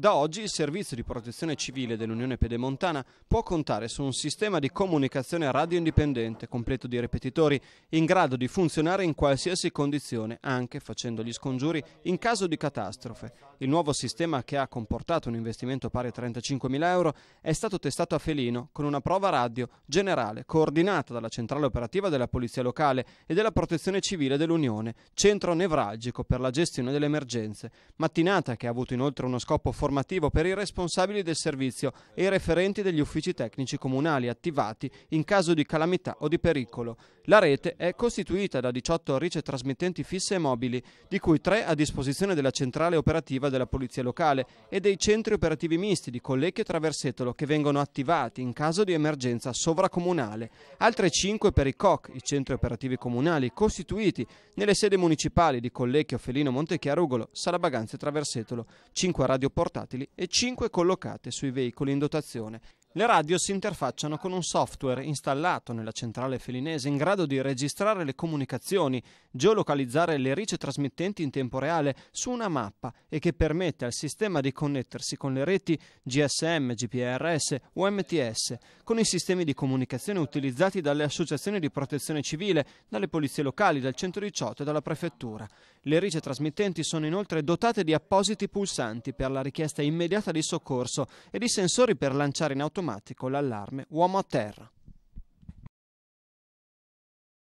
Da oggi il servizio di protezione civile dell'Unione Pedemontana può contare su un sistema di comunicazione radio indipendente, completo di ripetitori, in grado di funzionare in qualsiasi condizione, anche facendo gli scongiuri in caso di catastrofe. Il nuovo sistema, che ha comportato un investimento pari a 35.000 euro, è stato testato a Felino con una prova radio generale coordinata dalla centrale operativa della Polizia Locale e della Protezione Civile dell'Unione, centro nevralgico per la gestione delle emergenze. Mattinata che ha avuto inoltre uno scopo formale informativo per i responsabili del servizio e i referenti degli uffici tecnici comunali attivati in caso di calamità o di pericolo. La rete è costituita da 18 ricetrasmittenti fisse e mobili, di cui 3 a disposizione della centrale operativa della Polizia Locale e dei centri operativi misti di Collecchio e Traversetolo che vengono attivati in caso di emergenza sovracomunale. Altre 5 per i COC, i centri operativi comunali, costituiti nelle sedi municipali di Collecchio, Felino, Montechiarugolo, Salabaganza e Traversetolo. 5 radioportali portatili e 5 collocate sui veicoli in dotazione. Le radio si interfacciano con un software installato nella centrale felinese in grado di registrare le comunicazioni, geolocalizzare le ricce trasmittenti in tempo reale su una mappa e che permette al sistema di connettersi con le reti GSM, GPRS, o MTS, con i sistemi di comunicazione utilizzati dalle associazioni di protezione civile, dalle polizie locali, dal 118 e dalla prefettura. Le ricce trasmittenti sono inoltre dotate di appositi pulsanti per la richiesta immediata di soccorso e di sensori per lanciare in automatico automatico l'allarme uomo a terra.